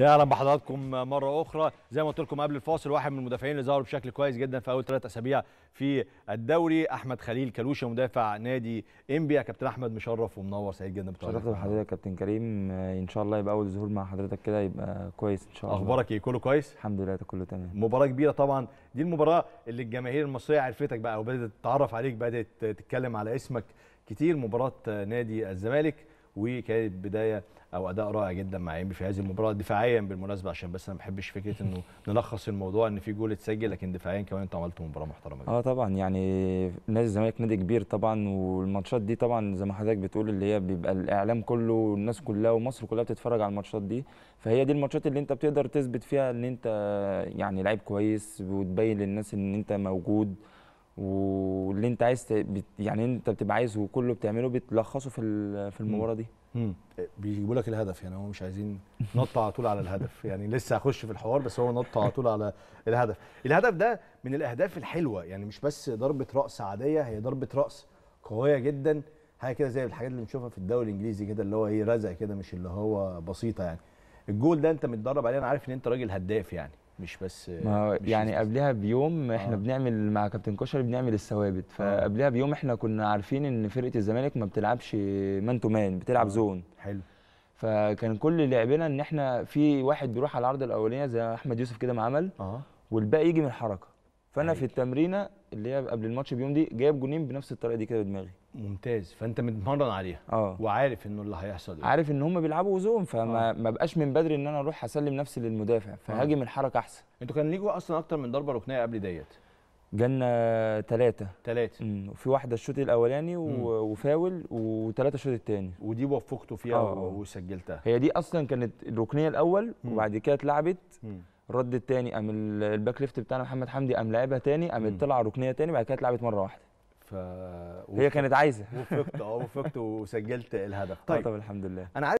يا اهلا بحضراتكم مره اخرى زي ما قلت لكم قبل الفاصل واحد من المدافعين اللي ظهروا بشكل كويس جدا في اول ثلاث اسابيع في الدوري احمد خليل كلوشه مدافع نادي انبيا كابتن احمد مشرف ومنور سعيد جدا بتواجدك شرفت بحضرتك يا كابتن كريم ان شاء الله يبقى اول ظهور مع حضرتك كده يبقى كويس ان شاء الله اخبارك ايه كله كويس الحمد لله كله تمام مباراه كبيره طبعا دي المباراه اللي الجماهير المصريه عرفتك بقى وبدات تتعرف عليك بدات تتكلم على اسمك كتير مباراه نادي الزمالك وكانت بدايه او اداء رائع جدا مع انبي في هذه المباراه دفاعيا بالمناسبه عشان بس انا ما بحبش فكره انه نلخص الموضوع ان في جول اتسجل لكن دفاعيا كمان انت عملت مباراه محترمه جدا. اه طبعا يعني نادي الزمالك نادي كبير طبعا والماتشات دي طبعا زي ما حضرتك بتقول اللي هي بيبقى الاعلام كله والناس كلها ومصر كلها بتتفرج على الماتشات دي فهي دي الماتشات اللي انت بتقدر تثبت فيها ان انت يعني لعيب كويس وتبين للناس ان انت موجود واللي انت عايز بت... يعني انت بتبقى عايزه وكله بتعمله بتلخصه في في المباراه دي بيجيبوا لك الهدف يعني هو مش عايزين نط على طول على الهدف يعني لسه هخش في الحوار بس هو نط على طول على الهدف الهدف ده من الاهداف الحلوه يعني مش بس ضربه راس عاديه هي ضربه راس قويه جدا حاجه كده زي الحاجات اللي بنشوفها في الدوري الانجليزي كده اللي هو ايه رزق كده مش اللي هو بسيطه يعني الجول ده انت متدرب عليه انا عارف ان انت راجل هداف يعني مش بس ما مش يعني قبلها بيوم احنا آه. بنعمل مع كابتن كشري بنعمل الثوابت آه. فقبلها بيوم احنا كنا عارفين ان فرقه الزمالك ما بتلعبش مان تو مان بتلعب آه. زون حلو فكان كل لعبنا ان احنا في واحد بيروح على العرض الاولانيه زي احمد يوسف كده ما عمل آه. والباقي يجي من الحركه فانا في التمرينه اللي هي قبل الماتش بيوم دي جايب جونين بنفس الطريقه دي كده بدماغي ممتاز فانت متمرن عليها اه وعارف انه اللي هيحصل ايه عارف ان هم بيلعبوا وزوم فما آه. ما بقاش من بدري ان انا اروح اسلم نفسي للمدافع فهاجم آه. الحركه احسن انتوا كان ليكوا اصلا اكتر من ضربه ركنيه قبل ديت جالنا ثلاثة ثلاثة وفي واحدة الشوط الأولاني وفاول وثلاثة الشوط الثاني ودي وفقتوا فيها آه. وسجلتها هي دي أصلا كانت الركنية الأول مم. وبعد كده اتلعبت رد تاني قام الباك ليفت بتاعنا محمد حمدي قام لعبها تاني قام طلع ركنيه تاني بعد كده اتلعبت مره واحده ف هي كانت عايزه وفقت اه وفقت وسجلت الهدف طيب, طيب الحمد لله انا